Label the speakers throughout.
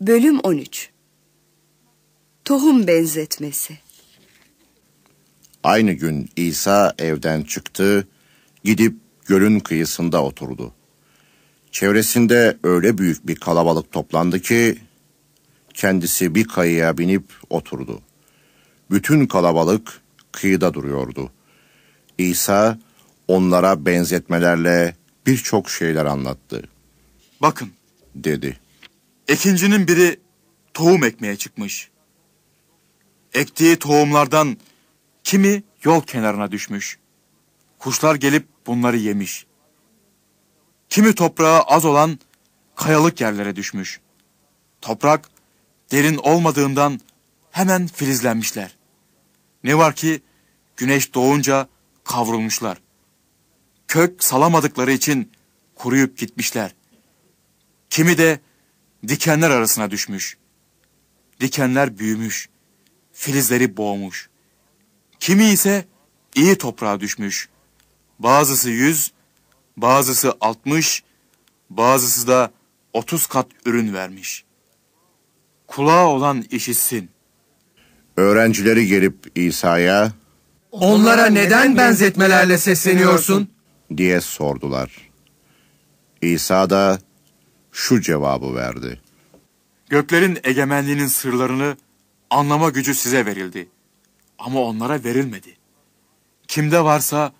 Speaker 1: Bölüm 13 Tohum benzetmesi Aynı gün İsa evden çıktı, gidip gölün kıyısında oturdu. Çevresinde öyle büyük bir kalabalık toplandı ki kendisi bir kayaya binip oturdu. Bütün kalabalık kıyıda duruyordu. İsa onlara benzetmelerle birçok şeyler anlattı. Bakın dedi
Speaker 2: Ekincinin biri tohum ekmeye çıkmış. Ektiği tohumlardan kimi yol kenarına düşmüş. Kuşlar gelip bunları yemiş. Kimi toprağı az olan kayalık yerlere düşmüş. Toprak derin olmadığından hemen filizlenmişler. Ne var ki güneş doğunca kavrulmuşlar. Kök salamadıkları için kuruyup gitmişler. Kimi de Dikenler arasına düşmüş. Dikenler büyümüş. Filizleri boğmuş. Kimi ise iyi toprağa düşmüş. Bazısı yüz, bazısı altmış, bazısı da otuz kat ürün vermiş. Kulağı olan işitsin.
Speaker 1: Öğrencileri gelip İsa'ya
Speaker 2: Onlara neden benzetmelerle sesleniyorsun?
Speaker 1: diye sordular. İsa da şu cevabı verdi.
Speaker 2: Göklerin egemenliğinin sırlarını anlama gücü size verildi. Ama onlara verilmedi. Kimde varsa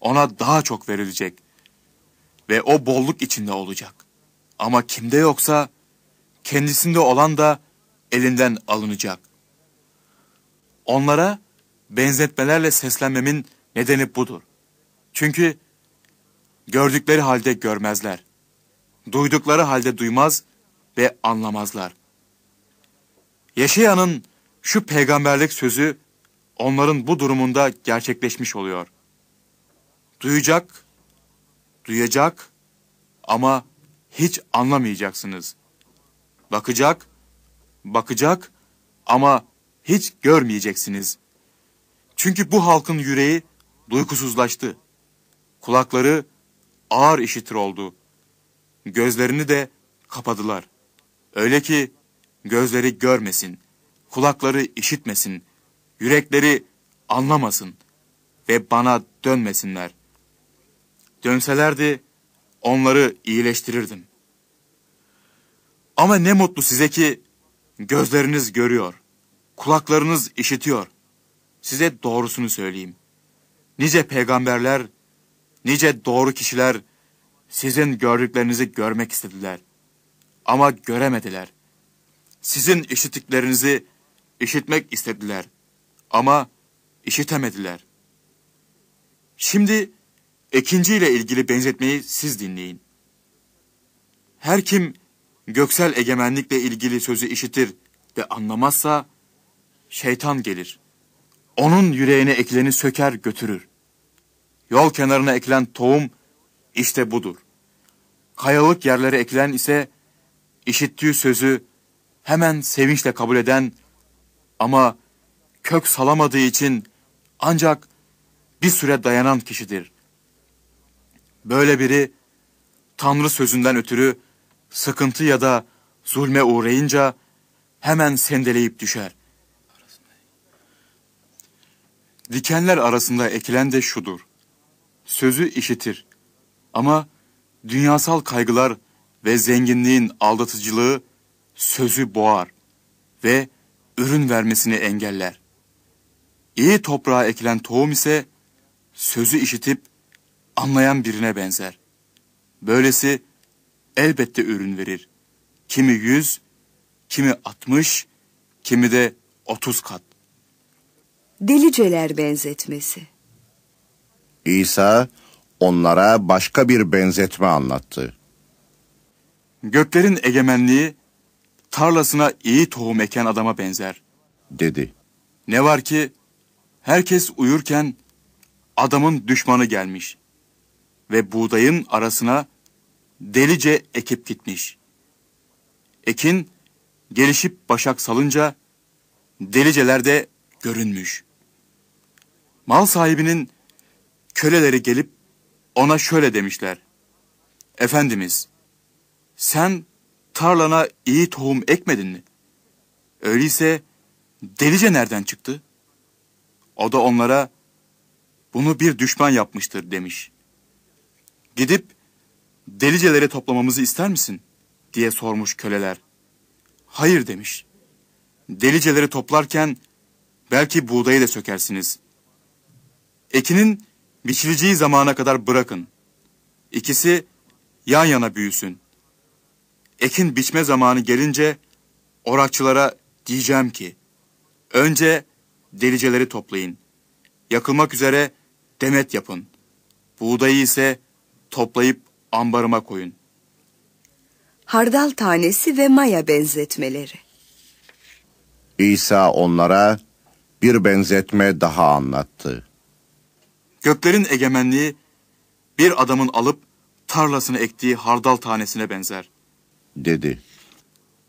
Speaker 2: ona daha çok verilecek. Ve o bolluk içinde olacak. Ama kimde yoksa kendisinde olan da elinden alınacak. Onlara benzetmelerle seslenmemin nedeni budur. Çünkü gördükleri halde görmezler duydukları halde duymaz ve anlamazlar. Yaşayanın şu peygamberlik sözü onların bu durumunda gerçekleşmiş oluyor. Duyacak, duyacak ama hiç anlamayacaksınız. Bakacak, bakacak ama hiç görmeyeceksiniz. Çünkü bu halkın yüreği duygusuzlaştı. Kulakları ağır işitir oldu.'' gözlerini de kapadılar. Öyle ki gözleri görmesin, kulakları işitmesin, yürekleri anlamasın ve bana dönmesinler. Dönselerdi onları iyileştirirdim. Ama ne mutlu size ki gözleriniz görüyor, kulaklarınız işitiyor. Size doğrusunu söyleyeyim. Nice peygamberler, nice doğru kişiler sizin gördüklerinizi görmek istediler. Ama göremediler. Sizin işittiklerinizi işitmek istediler. Ama işitemediler. Şimdi ikinci ile ilgili benzetmeyi siz dinleyin. Her kim göksel egemenlikle ilgili sözü işitir ve anlamazsa şeytan gelir. Onun yüreğine ekleni söker götürür. Yol kenarına ekilen tohum işte budur. Kayalık yerlere ekilen ise işittiği sözü hemen sevinçle kabul eden ama kök salamadığı için ancak bir süre dayanan kişidir. Böyle biri Tanrı sözünden ötürü sıkıntı ya da zulme uğrayınca hemen sendeleyip düşer. Dikenler arasında ekilen de şudur. Sözü işitir. Ama dünyasal kaygılar ve zenginliğin aldatıcılığı sözü boğar ve ürün vermesini engeller. İyi toprağa ekilen tohum ise sözü işitip anlayan birine benzer. Böylesi elbette ürün verir. Kimi yüz, kimi altmış, kimi de otuz kat.
Speaker 1: Deliceler benzetmesi. İsa onlara başka bir benzetme anlattı. Göklerin egemenliği
Speaker 2: tarlasına iyi tohum eken adama benzer, dedi. Ne var ki herkes uyurken adamın düşmanı gelmiş ve buğdayın arasına delice ekip gitmiş. Ekin gelişip başak salınca deliceler de görünmüş. Mal sahibinin köleleri gelip ona şöyle demişler. Efendimiz, sen tarlana iyi tohum ekmedin mi? Öyleyse delice nereden çıktı? O da onlara bunu bir düşman yapmıştır demiş. Gidip deliceleri toplamamızı ister misin? diye sormuş köleler. Hayır demiş. Deliceleri toplarken belki buğdayı da sökersiniz. Ekinin biçileceği zamana kadar bırakın. İkisi yan yana büyüsün. Ekin biçme zamanı gelince orakçılara diyeceğim ki önce deliceleri toplayın. Yakılmak üzere demet yapın. Buğdayı ise
Speaker 1: toplayıp ambarıma koyun. Hardal tanesi ve maya benzetmeleri. İsa onlara bir benzetme daha anlattı. Göklerin egemenliği bir
Speaker 2: adamın alıp tarlasını ektiği hardal tanesine benzer. Dedi.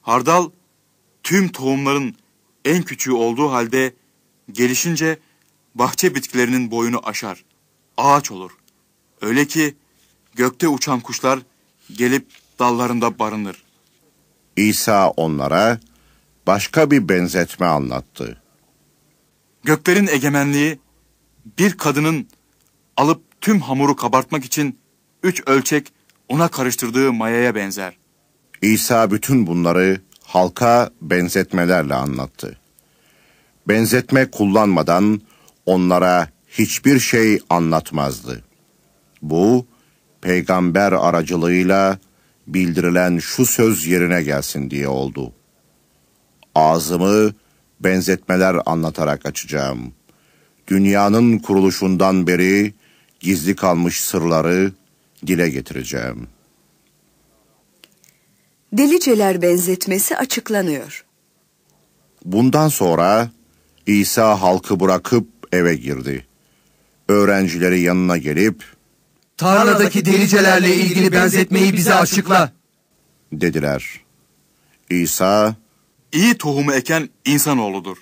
Speaker 2: Hardal tüm tohumların en küçüğü olduğu halde gelişince bahçe bitkilerinin boyunu aşar. Ağaç olur. Öyle ki gökte uçan kuşlar gelip dallarında barınır.
Speaker 1: İsa onlara başka bir benzetme anlattı.
Speaker 2: Göklerin egemenliği bir kadının alıp tüm hamuru kabartmak için üç ölçek ona karıştırdığı mayaya benzer.
Speaker 1: İsa bütün bunları halka benzetmelerle anlattı. Benzetme kullanmadan onlara hiçbir şey anlatmazdı. Bu peygamber aracılığıyla bildirilen şu söz yerine gelsin diye oldu. Ağzımı benzetmeler anlatarak açacağım. Dünyanın kuruluşundan beri gizli kalmış sırları dile getireceğim. Deliceler benzetmesi açıklanıyor. Bundan sonra İsa halkı bırakıp eve girdi. Öğrencileri yanına gelip "Tarladaki delicelerle ilgili benzetmeyi bize açıkla." dediler.
Speaker 2: İsa iyi tohumu eken insanoğludur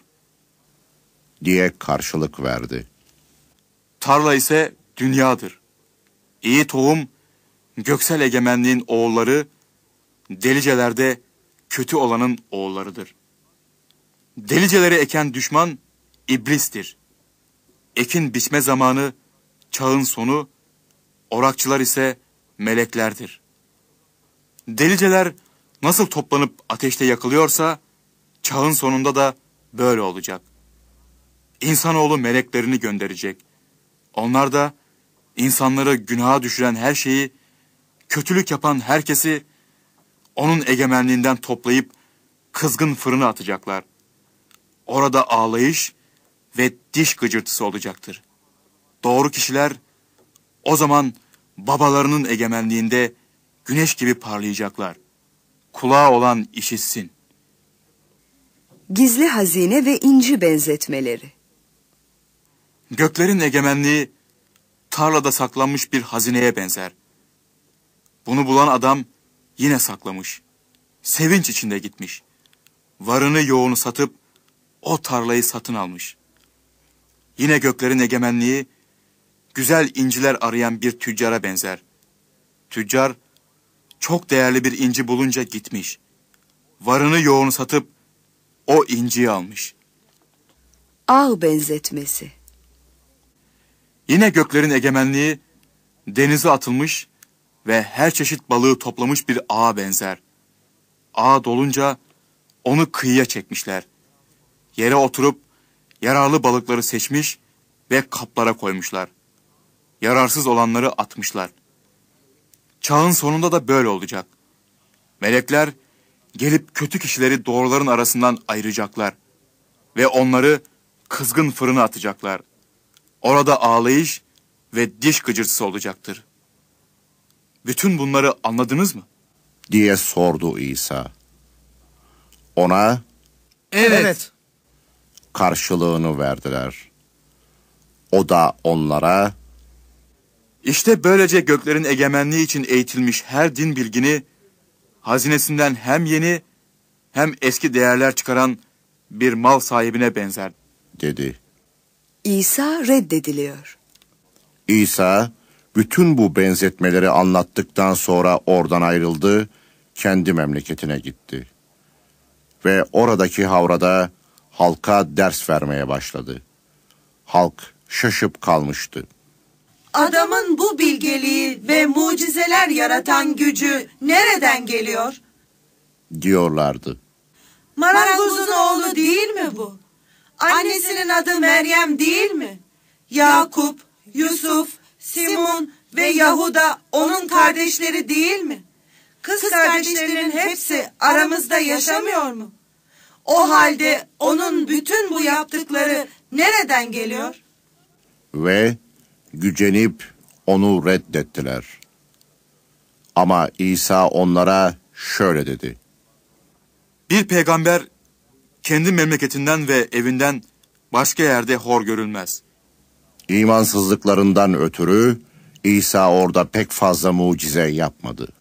Speaker 1: diye karşılık verdi.
Speaker 2: Tarla ise dünyadır. İyi tohum, göksel egemenliğin oğulları, delicelerde kötü olanın oğullarıdır. Delicelere eken düşman, iblistir. Ekin biçme zamanı, çağın sonu, orakçılar ise meleklerdir. Deliceler nasıl toplanıp ateşte yakılıyorsa, çağın sonunda da böyle olacak. İnsanoğlu meleklerini gönderecek. Onlar da insanları günaha düşüren her şeyi, kötülük yapan herkesi onun egemenliğinden toplayıp kızgın fırına atacaklar. Orada ağlayış ve diş gıcırtısı olacaktır. Doğru kişiler o zaman babalarının egemenliğinde güneş gibi parlayacaklar. Kulağı olan işitsin.
Speaker 1: Gizli hazine ve inci benzetmeleri.
Speaker 2: Göklerin egemenliği tarlada saklanmış bir hazineye benzer. Bunu bulan adam yine saklamış. Sevinç içinde gitmiş. Varını yoğunu satıp o tarlayı satın almış. Yine göklerin egemenliği güzel inciler arayan bir tüccara benzer. Tüccar çok değerli bir inci bulunca gitmiş. Varını yoğunu satıp o inciyi almış.
Speaker 1: Ağ benzetmesi
Speaker 2: Yine göklerin egemenliği denize atılmış ve her çeşit balığı toplamış bir ağa benzer. Ağa dolunca onu kıyıya çekmişler. Yere oturup yararlı balıkları seçmiş ve kaplara koymuşlar. Yararsız olanları atmışlar. Çağın sonunda da böyle olacak. Melekler gelip kötü kişileri doğruların arasından ayıracaklar ve onları kızgın fırına atacaklar. Orada ağlayış ve diş gıcırtısı olacaktır. Bütün bunları anladınız mı?
Speaker 1: diye sordu İsa. Ona
Speaker 2: evet, evet.
Speaker 1: karşılığını verdiler. O da onlara işte böylece göklerin
Speaker 2: egemenliği için eğitilmiş her din bilgini hazinesinden hem yeni
Speaker 1: hem eski değerler çıkaran
Speaker 2: bir mal sahibine benzer
Speaker 1: dedi. İsa reddediliyor. İsa bütün bu benzetmeleri anlattıktan sonra oradan ayrıldı, kendi memleketine gitti. Ve oradaki havrada halka ders vermeye başladı. Halk şaşıp kalmıştı.
Speaker 2: Adamın bu bilgeliği ve mucizeler yaratan gücü nereden geliyor?
Speaker 1: diyorlardı.
Speaker 2: Marangozun oğlu değil mi bu? Annesinin adı Meryem değil mi? Yakup, Yusuf, Simon ve Yahuda onun kardeşleri değil mi? Kız kardeşlerinin hepsi aramızda yaşamıyor mu? O halde onun bütün bu yaptıkları nereden geliyor?
Speaker 1: Ve gücenip onu reddettiler. Ama İsa onlara şöyle dedi.
Speaker 2: Bir peygamber kendi memleketinden ve evinden başka yerde hor görülmez.
Speaker 1: İmansızlıklarından ötürü İsa orada pek fazla mucize yapmadı.